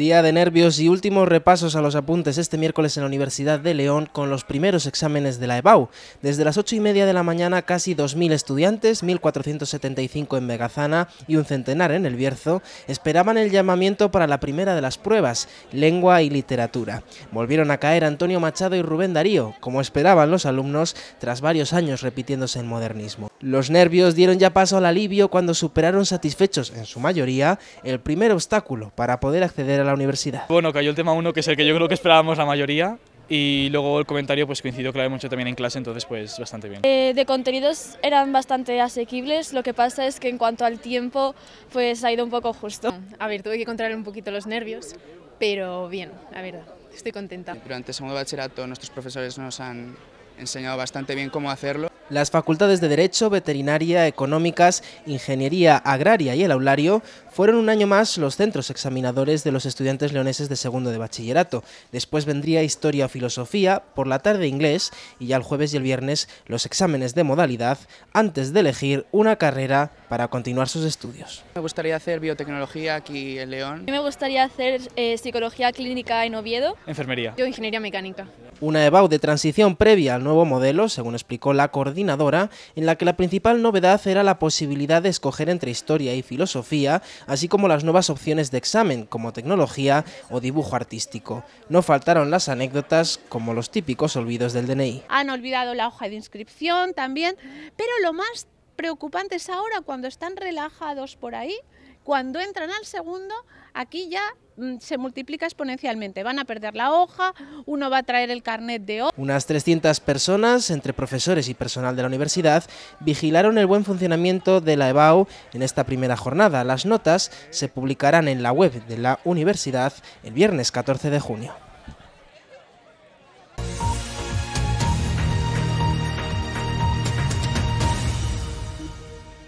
Día de nervios y últimos repasos a los apuntes este miércoles en la Universidad de León con los primeros exámenes de la EBAU. Desde las 8 y media de la mañana, casi 2.000 estudiantes, 1.475 en Megazana y un centenar en El Bierzo, esperaban el llamamiento para la primera de las pruebas, lengua y literatura. Volvieron a caer Antonio Machado y Rubén Darío, como esperaban los alumnos, tras varios años repitiéndose en modernismo. Los nervios dieron ya paso al alivio cuando superaron satisfechos, en su mayoría, el primer obstáculo para poder acceder a la universidad. Bueno, cayó el tema uno, que es el que yo creo que esperábamos la mayoría, y luego el comentario pues coincidió que mucho también en clase, entonces pues bastante bien. Eh, de contenidos eran bastante asequibles, lo que pasa es que en cuanto al tiempo pues ha ido un poco justo. A ver, tuve que controlar un poquito los nervios, pero bien, la verdad, estoy contenta. Durante segundo bachillerato nuestros profesores nos han enseñado bastante bien cómo hacerlo las facultades de Derecho, Veterinaria, Económicas, Ingeniería Agraria y el Aulario fueron un año más los centros examinadores de los estudiantes leoneses de segundo de bachillerato. Después vendría Historia o Filosofía, por la tarde Inglés y ya el jueves y el viernes los exámenes de modalidad antes de elegir una carrera para continuar sus estudios. Me gustaría hacer biotecnología aquí en León. Me gustaría hacer eh, psicología clínica en Oviedo. Enfermería. Yo ingeniería mecánica. Una EBAU de transición previa al nuevo modelo, según explicó la coordinadora en la que la principal novedad era la posibilidad de escoger entre historia y filosofía, así como las nuevas opciones de examen, como tecnología o dibujo artístico. No faltaron las anécdotas, como los típicos olvidos del DNI. Han olvidado la hoja de inscripción también, pero lo más preocupante es ahora cuando están relajados por ahí, cuando entran al segundo, aquí ya mm, se multiplica exponencialmente. Van a perder la hoja, uno va a traer el carnet de hoja. Unas 300 personas, entre profesores y personal de la universidad, vigilaron el buen funcionamiento de la EBAU en esta primera jornada. Las notas se publicarán en la web de la universidad el viernes 14 de junio.